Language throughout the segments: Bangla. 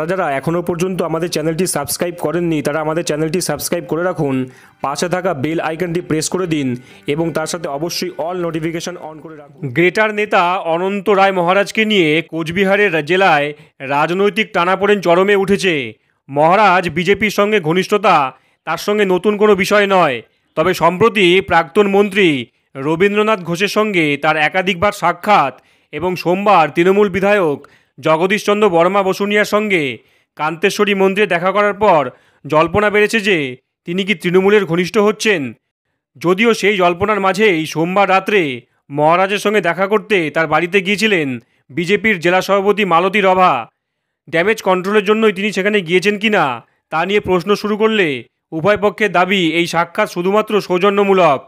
তারা যারা এখনও পর্যন্ত আমাদের চ্যানেলটি সাবস্ক্রাইব করেননি তারা আমাদের চ্যানেলটি সাবস্ক্রাইব করে রাখুন পাশে থাকা বেল আইকনটি প্রেস করে দিন এবং তার সাথে অবশ্যই অল নোটিফিকেশন অন করে রাখুন গ্রেটার নেতা অনন্ত রায় মহারাজকে নিয়ে কোচবিহারের জেলায় রাজনৈতিক টানাপোড়েন চরমে উঠেছে মহারাজ বিজেপির সঙ্গে ঘনিষ্ঠতা তার সঙ্গে নতুন কোনো বিষয় নয় তবে সম্প্রতি প্রাক্তন মন্ত্রী রবীন্দ্রনাথ ঘোষের সঙ্গে তার একাধিকবার সাক্ষাৎ এবং সোমবার তৃণমূল বিধায়ক জগদীশচন্দ্র বর্মা বসুনিয়ার সঙ্গে কান্তেশ্বরী মন্দিরে দেখা করার পর জল্পনা বেড়েছে যে তিনি কি তৃণমূলের ঘনিষ্ঠ হচ্ছেন যদিও সেই জল্পনার মাঝেই সোমবার রাত্রে মহারাজের সঙ্গে দেখা করতে তার বাড়িতে গিয়েছিলেন বিজেপির জেলা সভাপতি মালতী রভা ড্যামেজ কন্ট্রোলের জন্যই তিনি সেখানে গিয়েছেন কি না তা নিয়ে প্রশ্ন শুরু করলে উভয় পক্ষের দাবি এই সাক্ষাৎ শুধুমাত্র সৌজন্যমূলক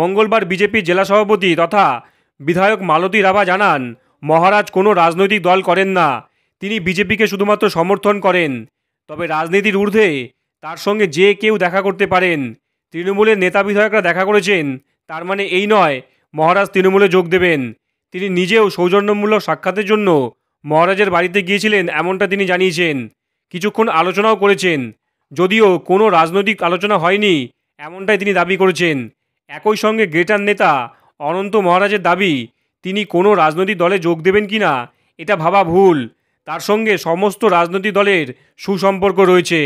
মঙ্গলবার বিজেপির জেলা সভাপতি তথা বিধায়ক মালতী রাভা জানান মহারাজ কোনো রাজনৈতিক দল করেন না তিনি বিজেপিকে শুধুমাত্র সমর্থন করেন তবে রাজনীতির ঊর্ধ্বে তার সঙ্গে যে কেউ দেখা করতে পারেন তৃণমূলের নেতা বিধায়করা দেখা করেছেন তার মানে এই নয় মহারাজ তৃণমূলে যোগ দেবেন তিনি নিজেও সৌজন্যমূলক সাক্ষাতের জন্য মহারাজের বাড়িতে গিয়েছিলেন এমনটা তিনি জানিয়েছেন কিছুক্ষণ আলোচনাও করেছেন যদিও কোনো রাজনৈতিক আলোচনা হয়নি এমনটাই তিনি দাবি করেছেন একই সঙ্গে গ্রেটার নেতা অনন্ত মহারাজের দাবি তিনি কোনো রাজনৈতিক দলে যোগ দেবেন কি না এটা ভাবা ভুল তার সঙ্গে সমস্ত রাজনৈতিক দলের সুসম্পর্ক রয়েছে